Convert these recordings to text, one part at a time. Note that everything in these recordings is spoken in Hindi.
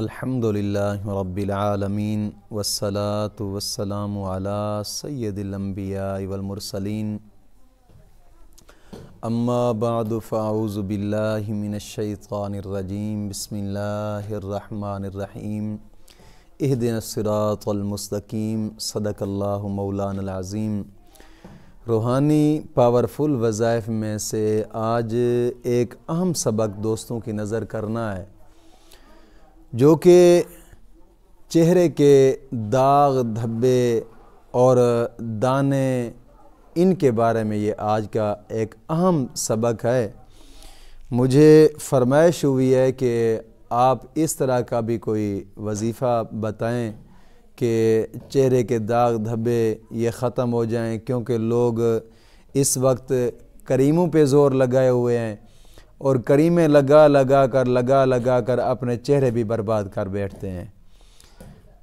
अल्हम्दुलिल्लाह रब्बिल आलमीन वस्सलातु वस्सलाम अला सय्यदिल अंबिया वल मुरसलीन अम्मा बाद फ़ाउज़ु बिल्लाहि मिनश शैतानिर रजीम बिस्मिल्लाहिर रहमानिर रहीम इहदिनस सिरातल मुस्तकीम सदकल्लाहु मौलाना अज़ीम रूहानी पावरफुल वज़ाइफ में से आज एक अहम सबक दोस्तों की नज़र करना है जो कि चेहरे के दाग धब्बे और दाने इनके बारे में ये आज का एक अहम सबक है मुझे फरमाइश हुई है कि आप इस तरह का भी कोई वजीफ़ा बताएं कि चेहरे के दाग धब्बे ये ख़त्म हो जाएं क्योंकि लोग इस वक्त करीमों पे ज़ोर लगाए हुए हैं और करीमें लगा लगा कर लगा लगा कर अपने चेहरे भी बर्बाद कर बैठते हैं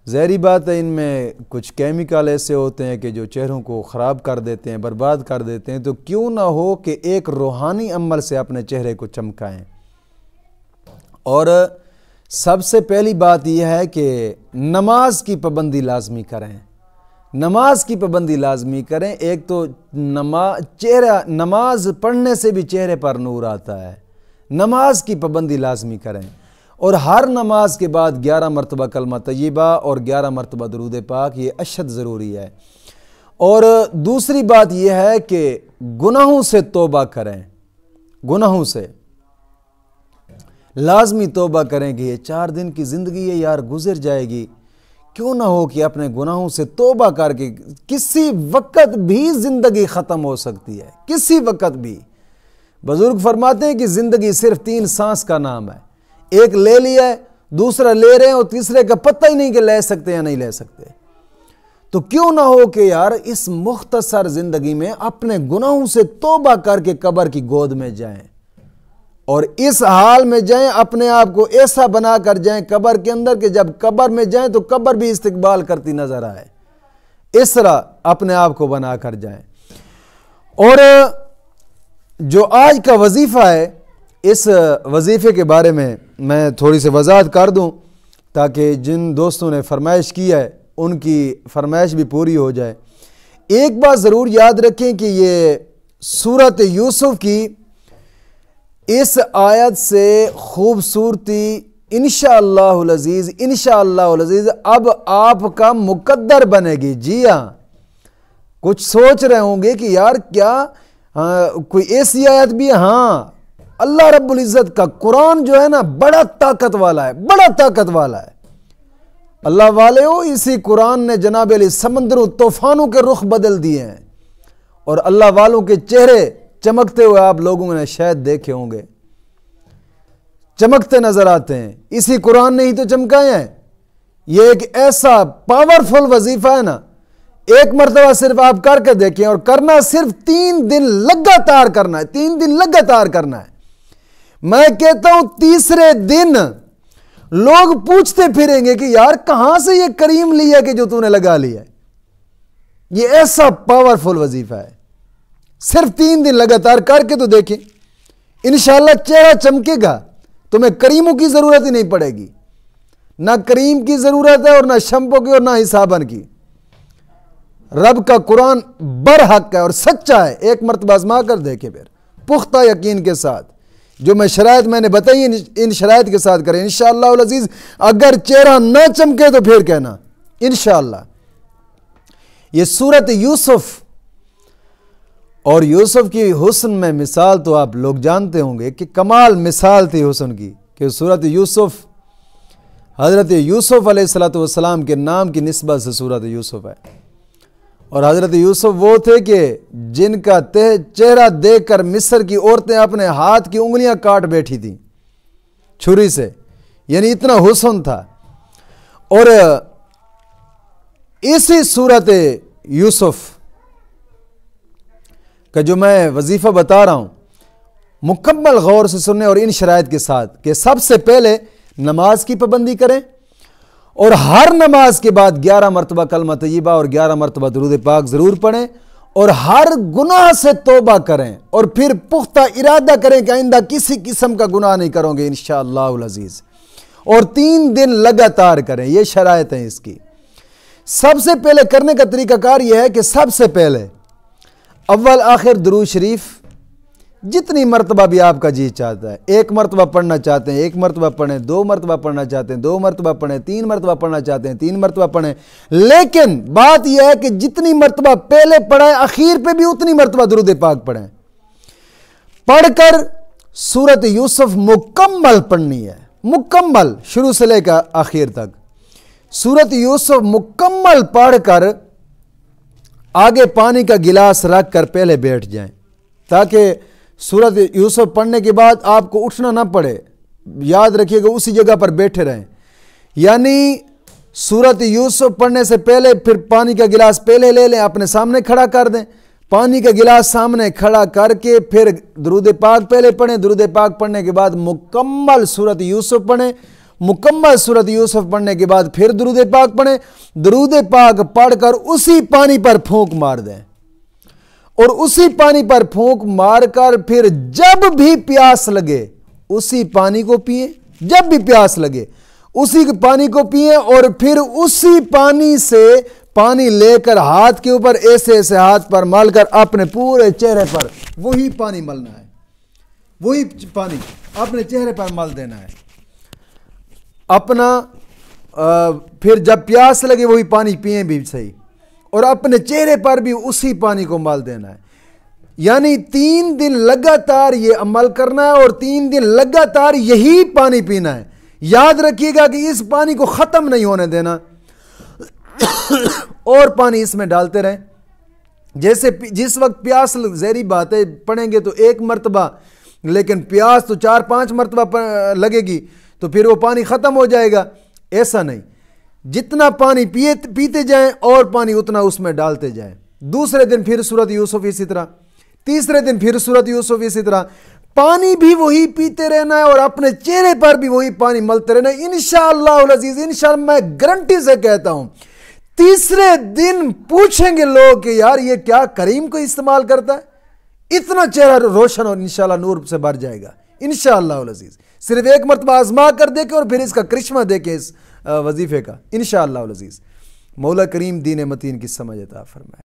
जहरी बात है इनमें कुछ केमिकल ऐसे होते हैं कि जो चेहरों को ख़राब कर देते हैं बर्बाद कर देते हैं तो क्यों ना हो कि एक रूहानी अमल से अपने चेहरे को चमकाएं और सबसे पहली बात यह है कि नमाज की पाबंदी लाजमी करें नमाज की पाबंदी लाजमी करें एक तो नमा चेहरा नमाज पढ़ने से भी चेहरे पर नूर आता है नमाज की पाबंदी लाजमी करें और हर नमाज के बाद ग्यारह मरतबा कलमा तयबा और ग्यारह मरतबा दरूद पाक ये अशद ज़रूरी है और दूसरी बात यह है कि गुनाहों से तोबा करें गुनाहों से लाजमी तोबा करें कि ये चार दिन की ज़िंदगी है यार गुजर जाएगी क्यों ना हो कि अपने गुनाहों से तोबा करके किसी वक्त भी ज़िंदगी ख़त्म हो सकती है किसी वक्त भी बुजुर्ग फरमाते हैं कि ज़िंदगी सिर्फ तीन सांस का नाम है एक ले लिया है दूसरा ले रहे हैं और तीसरे का पता ही नहीं कि ले सकते या नहीं ले सकते तो क्यों ना हो कि यार इस मुख्तसर ज़िंदगी में अपने गुनाहों से तोबा करके कबर की गोद में जाएं और इस हाल में जाएं अपने आप को ऐसा बना कर जाएं कबर के अंदर कि जब कबर में जाएं तो कबर भी इस्तकबाल करती नज़र आए इस तरह अपने आप को बना कर जाएं और जो आज का वजीफ़ा है इस वजीफ़े के बारे में मैं थोड़ी सी वजाहत कर दूँ ताकि जिन दोस्तों ने फरमाइश की है उनकी फरमाइश भी पूरी हो जाए एक बात ज़रूर याद रखें कि ये सूरत यूसुफ की इस आयत से खूबसूरती इन शज़ीज़ इन शज़ीज़ अब आपका मुकद्दर बनेगी जी हाँ कुछ सोच रहे होंगे कि यार क्या हाँ, कोई ऐसी आयत भी है हाँ अल्लाह रब्बुल इज़्ज़त का कुरान जो है ना बड़ा ताकत वाला है बड़ा ताकत वाला है अल्लाह वाले हो इसी कुरान ने जनाब अली समंदरों तूफानों के रुख बदल दिए हैं और अल्लाह वालों के चेहरे चमकते हुए आप लोगों ने शायद देखे होंगे चमकते नजर आते हैं इसी कुरान ने ही तो चमकाए हैं ये एक ऐसा पावरफुल वजीफा है ना एक मरतबा सिर्फ आप करके देखें और करना सिर्फ तीन दिन लगातार करना है तीन दिन लगातार करना है मैं कहता हूं तीसरे दिन लोग पूछते फिरेंगे कि यार कहां से ये करीम लिया कि जो तूने लगा लिया ये ऐसा पावरफुल वजीफा है सिर्फ तीन दिन लगातार करके तो देखें इन चेहरा चमकेगा तुम्हें करीमों की ज़रूरत ही नहीं पड़ेगी ना करीम की ज़रूरत है और ना शंपो की और ना हिसाबन की रब का कुरान बर हक है और सच्चा है एक मरतबा आजमा कर देखे फिर पुख्ता यकीन के साथ जो मैं शरात मैंने बताई इन शरात के साथ करें इन शजीज अगर चेहरा ना चमके तो फिर कहना इन ये सूरत यूसुफ और यूसुफ की हुसन में मिसाल तो आप लोग जानते होंगे कि कमाल मिसाल थी हुसन की कि सूरत यूसुफ हज़रत यूसुफ़ अलैहिस्सलाम के नाम की नस्बत से सूरत यूसुफ है और हज़रत यूसुफ वो थे कि जिनका तह चेहरा देख कर मिस्र की औरतें अपने हाथ की उंगलियां काट बैठी थी छुरी से यानी इतना हुसन था और इसी सूरत यूसुफ का जो मैं वजीफ़ा बता रहा हूं मुकम्मल गौर से सुनने और इन शरात के साथ कि सबसे पहले नमाज की पाबंदी करें और हर नमाज के बाद ग्यारह मरतबा कलमा तयबा और ग्यारह मरतबा दरूद पाक ज़रूर पढ़ें और हर गुनाह से तोबा करें और फिर पुख्ता इरादा करें कि आइंदा किसी किस्म का गुनाह नहीं करोगे इन शजीज़ और तीन दिन लगातार करें यह शरात है इसकी सबसे पहले करने का तरीकाकार यह है कि सबसे पहले अव्वल आखिर दरू शरीफ जितनी मरतबा भी आपका जी चाहता है एक मरतबा पढ़ना चाहते हैं एक मरतबा पढ़ें दो मरतबा पढ़ना चाहते हैं दो मरतबा पढ़े तीन मरतबा पढ़ना चाहते हैं तीन मरतबा पढ़ें लेकिन बात यह है कि जितनी मरतबा पहले पढ़ें आखिर पे भी उतनी मरतबा दुरुद पाक पढ़े पढ़कर सूरत यूसुफ मुकम्मल पढ़नी है मुकम्मल शुरू से लेकर आखिर तक सूरत यूसुफ मुकम्मल पढ़कर आगे पानी का गिलास रख कर पहले बैठ जाए ताकि सूरत यूसुफ पढ़ने के बाद आपको उठना ना पड़े याद रखिएगा उसी जगह पर बैठे रहें यानी सूरत यूसुफ पढ़ने से पहले फिर पानी का गिलास पहले ले लें अपने सामने खड़ा कर दें पानी का गिलास सामने खड़ा करके फिर दरूद पाक पहले पढ़ें दरूद पाक पढ़ने के बाद मुकम्मल सूरत यूसुफ पढ़ें मुकम्मल सूरत यूसुफ पढ़ने के बाद फिर दरूद पाक पढ़ें दरूद पाक पढ़कर उसी पानी पर फूंक मार दें और उसी पानी पर फूंक मारकर फिर जब भी प्यास लगे उसी पानी को पिए जब भी प्यास लगे उसी पानी को पिए और फिर उसी पानी से पानी लेकर हाथ के ऊपर ऐसे ऐसे हाथ पर मलकर अपने पूरे चेहरे पर वही पानी मलना है वही पानी अपने चेहरे पर मल देना है अपना आ, फिर जब प्यास लगे वही पानी पिए भी सही और अपने चेहरे पर भी उसी पानी को मल देना है यानी तीन दिन लगातार ये अमल करना है और तीन दिन लगातार यही पानी पीना है याद रखिएगा कि इस पानी को ख़त्म नहीं होने देना और पानी इसमें डालते रहें जैसे जिस वक्त प्यास जहरी बात है पढ़ेंगे तो एक मरतबा लेकिन प्यास तो चार पांच मरतबा लगेगी तो फिर वो पानी ख़त्म हो जाएगा ऐसा नहीं जितना पानी पिए पीते जाएं और पानी उतना उसमें डालते जाएं दूसरे दिन फिर सूरत यूसुफ इसी तरह तीसरे दिन फिर सूरत यूसुफ इसी तरह पानी भी वही पीते रहना है और अपने चेहरे पर भी वही पानी मलते रहना है इनशालाजीज इनशा मैं गारंटी से कहता हूं तीसरे दिन पूछेंगे लोग कि यार ये क्या करीम को इस्तेमाल करता है इतना चेहरा रोशन और इनशाला नूर से भर जाएगा इनशालाजीज सिर्फ एक मरतबा आजमा कर देखे और फिर इसका करिश्मा देखे इस वजीफ़े का इन शज़ीज़ मौला करीम दीन मतीन की समझ अता फरमाए